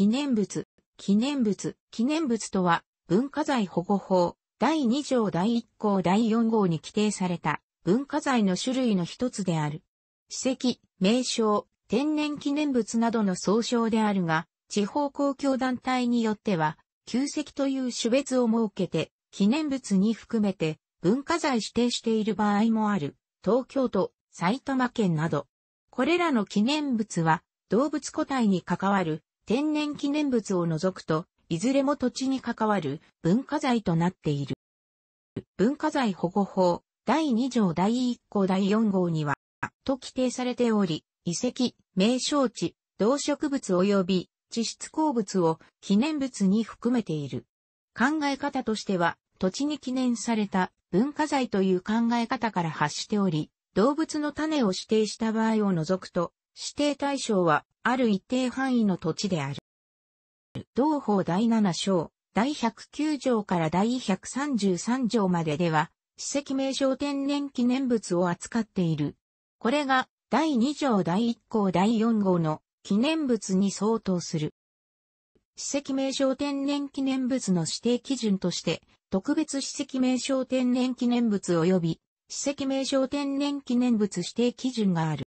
記念物、記念物、記念物とは、文化財保護法、第2条第1項第4号に規定された、文化財の種類の一つである。史跡、名称、天然記念物などの総称であるが、地方公共団体によっては、旧跡という種別を設けて、記念物に含めて、文化財指定している場合もある、東京都、埼玉県など。これらの記念物は、動物個体に関わる天然記念物を除くと、いずれも土地に関わる文化財となっている。文化財保護法第2条第1項第4号には、と規定されており、遺跡、名称地、動植物及び地質鉱物を記念物に含めている。考え方としては、土地に記念された文化財という考え方から発しており、動物の種を指定した場合を除くと、指定対象は、ある一定範囲の土地である。同法第7章、第109条から第133条まででは、史跡名称天然記念物を扱っている。これが、第2条第1項第4号の記念物に相当する。史跡名称天然記念物の指定基準として、特別史跡名称天然記念物及び、史跡名称天然記念物指定基準がある。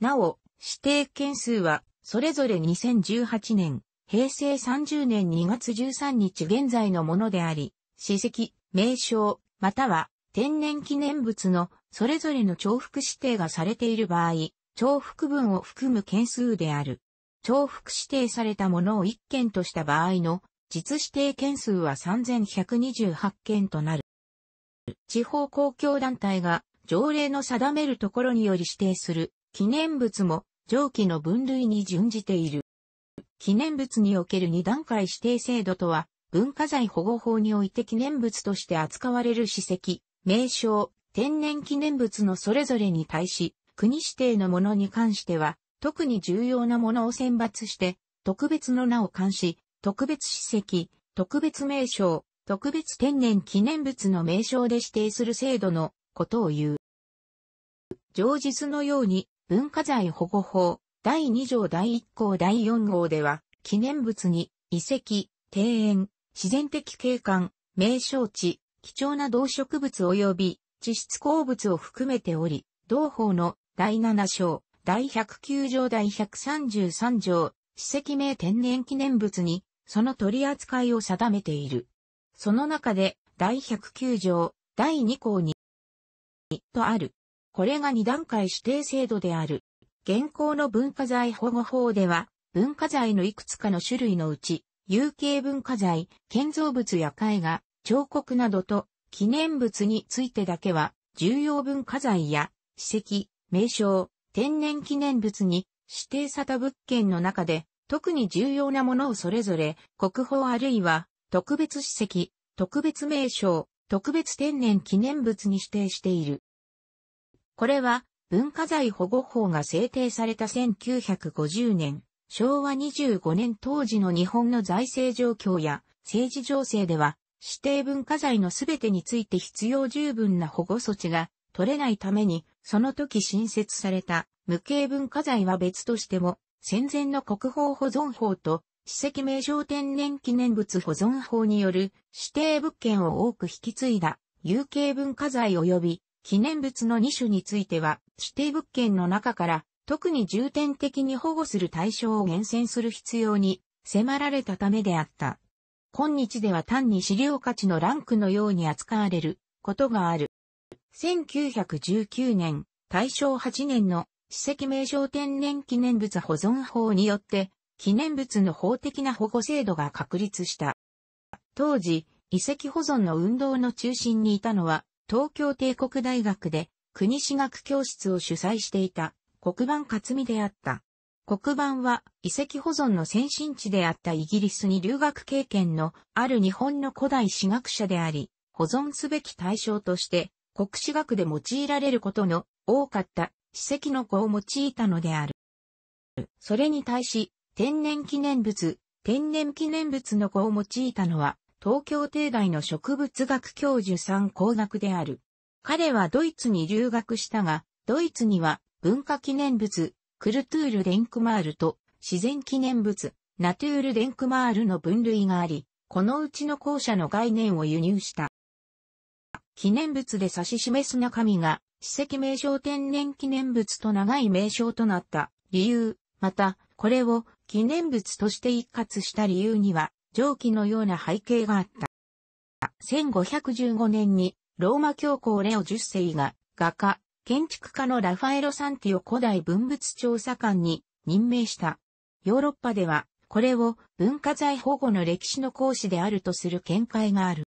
なお、指定件数は、それぞれ2018年、平成30年2月13日現在のものであり、史跡、名称、または天然記念物のそれぞれの重複指定がされている場合、重複分を含む件数である。重複指定されたものを1件とした場合の実指定件数は3128件となる。地方公共団体が条例の定めるところにより指定する記念物も上記の分類に準じている。記念物における二段階指定制度とは、文化財保護法において記念物として扱われる史跡、名称、天然記念物のそれぞれに対し、国指定のものに関しては、特に重要なものを選抜して、特別の名を冠し、特別史跡、特別名称、特別天然記念物の名称で指定する制度のことを言う。上実のように、文化財保護法第2条第1項第4号では、記念物に遺跡、庭園、自然的景観、名称地、貴重な動植物及び地質鉱物を含めており、同法の第7章、第109条第133条、史跡名天然記念物に、その取り扱いを定めている。その中で、第109条、第2項に、とある、これが2段階指定制度である。現行の文化財保護法では、文化財のいくつかの種類のうち、有形文化財、建造物や絵画、彫刻などと記念物についてだけは、重要文化財や史跡、名称、天然記念物に指定された物件の中で、特に重要なものをそれぞれ国宝あるいは特別史跡、特別名称、特別天然記念物に指定している。これは文化財保護法が制定された1950年、昭和25年当時の日本の財政状況や政治情勢では指定文化財のすべてについて必要十分な保護措置が取れないために、その時新設された無形文化財は別としても、戦前の国宝保存法と史跡名称天然記念物保存法による指定物件を多く引き継いだ有形文化財及び記念物の2種については、指定物件の中から、特に重点的に保護する対象を厳選する必要に迫られたためであった。今日では単に資料価値のランクのように扱われることがある。1919年、大正8年の史跡名称天然記念物保存法によって、記念物の法的な保護制度が確立した。当時、遺跡保存の運動の中心にいたのは、東京帝国大学で国史学教室を主催していた黒板克美であった。黒板は遺跡保存の先進地であったイギリスに留学経験のある日本の古代史学者であり、保存すべき対象として国史学で用いられることの多かった史跡の子を用いたのである。それに対し、天然記念物、天然記念物の子を用いたのは、東京帝大の植物学教授参考学である。彼はドイツに留学したが、ドイツには文化記念物、クルトゥール・デンクマールと自然記念物、ナトゥール・デンクマールの分類があり、このうちの校舎の概念を輸入した。記念物で指し示す中身が、史跡名称天然記念物と長い名称となった理由、また、これを記念物として一括した理由には、上記のような背景があった。1515年にローマ教皇レオ10世が画家、建築家のラファエロ・サンティを古代文物調査官に任命した。ヨーロッパではこれを文化財保護の歴史の講師であるとする見解がある。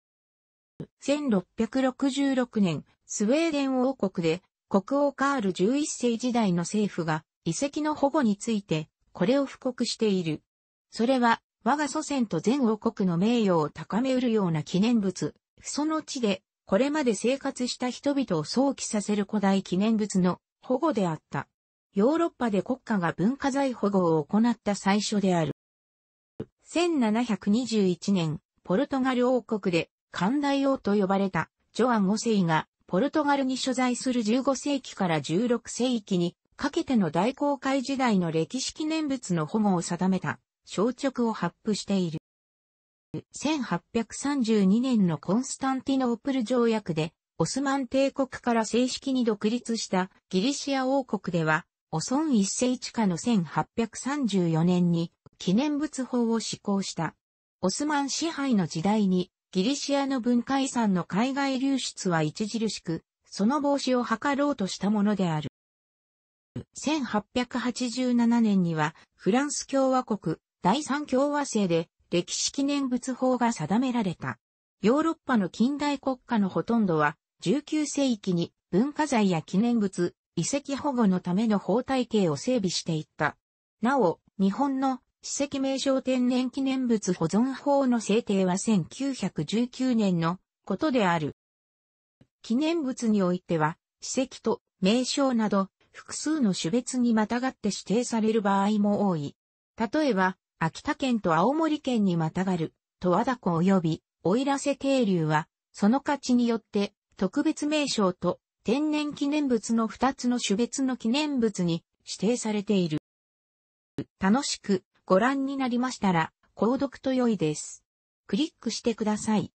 1666年、スウェーデン王国で国王カール11世時代の政府が遺跡の保護についてこれを布告している。それは我が祖先と全王国の名誉を高めうるような記念物、その地で、これまで生活した人々を想起させる古代記念物の保護であった。ヨーロッパで国家が文化財保護を行った最初である。1721年、ポルトガル王国で、寛大王と呼ばれた、ジョアン5世が、ポルトガルに所在する15世紀から16世紀に、かけての大航海時代の歴史記念物の保護を定めた、小直を発布している。1832年のコンスタンティノープル条約で、オスマン帝国から正式に独立したギリシア王国では、オソン一世地下の1834年に記念物法を施行した。オスマン支配の時代にギリシアの文化遺産の海外流出は著しく、その防止を図ろうとしたものである。1887年にはフランス共和国第三共和制で歴史記念物法が定められた。ヨーロッパの近代国家のほとんどは19世紀に文化財や記念物、遺跡保護のための法体系を整備していった。なお、日本の史跡名称天然記念物保存法の制定は1919年のことである。記念物においては、史跡と名称など複数の種別にまたがって指定される場合も多い。例えば、秋田県と青森県にまたがる、十和田湖及び、奥入瀬渓流は、その価値によって、特別名称と天然記念物の二つの種別の記念物に指定されている。楽しくご覧になりましたら、購読と良いです。クリックしてください。